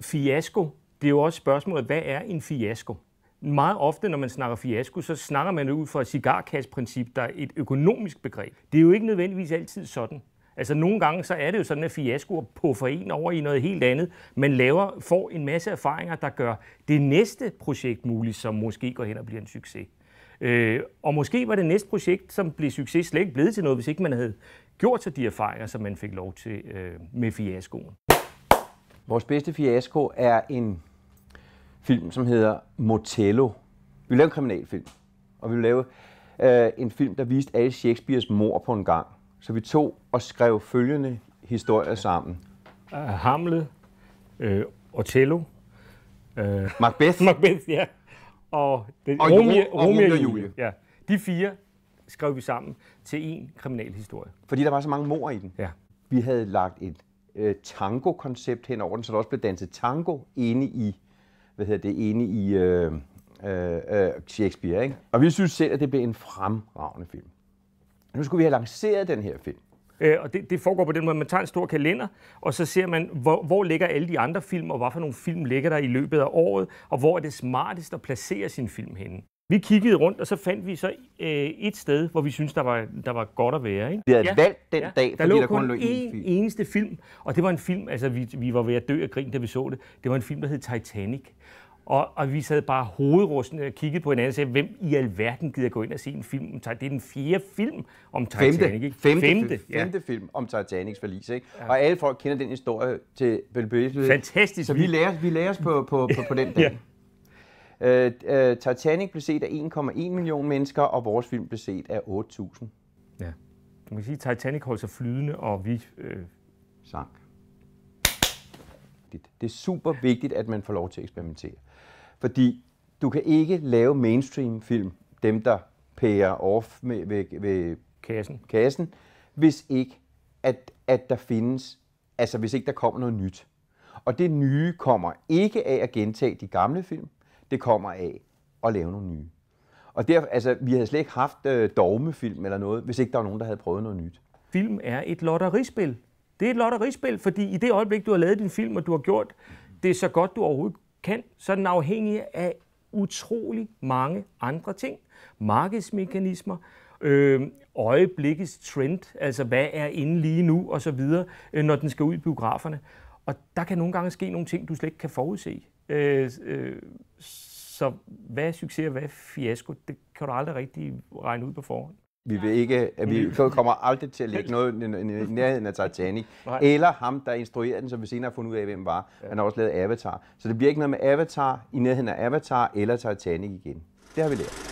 fiasko bliver jo også spørgsmålet, hvad er en fiasko? Meget ofte, når man snakker fiasko, så snakker man ud fra et cigarkasseprincip, der er et økonomisk begreb. Det er jo ikke nødvendigvis altid sådan. Altså nogle gange så er det jo sådan, at fiaskoer puffer en over i noget helt andet. Man laver, får en masse erfaringer, der gør det næste projekt muligt, som måske går hen og bliver en succes. Øh, og måske var det næste projekt, som blev succes, slet ikke blevet til noget, hvis ikke man havde gjort sig de erfaringer, som man fik lov til øh, med fiaskoen. Vores bedste fiasko er en film, som hedder Motello. Vi lavede en kriminalfilm, og vi lavede øh, en film, der viste alle Shakespeares mor på en gang. Så vi tog og skrev følgende historier sammen. Hamlet, øh, Othello, øh, Macbeth. Macbeth, ja. Og, den, og Romeo, Romeo, Romeo og Julie. Julie. Ja. De fire skrev vi sammen til en kriminalhistorie. Fordi der var så mange mor i den. Ja. Vi havde lagt et øh, tango-koncept hen over den, så der også blev danset tango inde i, hvad hedder det, inde i øh, øh, øh, Shakespeare. Ikke? Og vi synes selv, at det blev en fremragende film. Nu skulle vi have lanceret den her film. Øh, og det, det foregår på den måde, at man tager en stor kalender, og så ser man, hvor, hvor ligger alle de andre film, og hvad for nogle film ligger der i løbet af året, og hvor er det smartest at placere sin film henne. Vi kiggede rundt, og så fandt vi så øh, et sted, hvor vi synes der var, der var godt at være. Ikke? Vi havde ja. valgt den ja. dag, der fordi lå der kun lå én film. eneste film. Og det var en film, altså vi, vi var ved at dø af grin, da vi så det. Det var en film, der hed Titanic. Og, og vi sad bare hovedrustende og øh, kiggede på hinanden og sagde, hvem i alverden gider gå ind og se en film om Titanic? Det er den fjerde film om Titanic. Femte, ikke? Femte, femte, ja. femte film om Titanics forlis. Ikke? Ja. Og alle folk kender den historie til Bill Fantastisk. Så vi lærer, vi lærer os på, på, på, på den dag. ja. Øh, øh, Titanic blev set af 1,1 million mennesker, og vores film blev set af 8.000. Ja. Du kan sige, at Titanic holdt sig flydende, og vi... Øh... Sank. Det er super vigtigt, at man får lov til at eksperimentere. Fordi du kan ikke lave mainstream-film, dem der pærer off med, ved, ved kassen. kassen, hvis ikke at, at der findes, altså hvis ikke der kommer noget nyt. Og det nye kommer ikke af at gentage de gamle film, det kommer af at lave nogle nye. Og der, altså, vi havde slet ikke haft øh, dogmefilm eller noget, hvis ikke der var nogen, der havde prøvet noget nyt. Film er et lotterispil. Det er et lotterispil, fordi i det øjeblik, du har lavet din film, og du har gjort det så godt, du overhovedet kan, så er den afhængig af utrolig mange andre ting. Markedsmekanismer, øh, øjeblikkets trend, altså hvad er inde lige nu og så videre, øh, når den skal ud i biograferne. Og der kan nogle gange ske nogle ting, du slet ikke kan forudse. Øh, øh, så hvad er succes og hvad er fiasko, det kan du aldrig rigtig regne ud på forhånd. Vi vil ikke, at vi mm. kommer aldrig til at lægge noget i nærheden af Titanic. Eller ham, der instruerede den, som vi senere har fundet ud af, hvem var. Han har også lavet Avatar. Så det bliver ikke noget med Avatar, i nærheden af Avatar eller Titanic igen. Det har vi lært.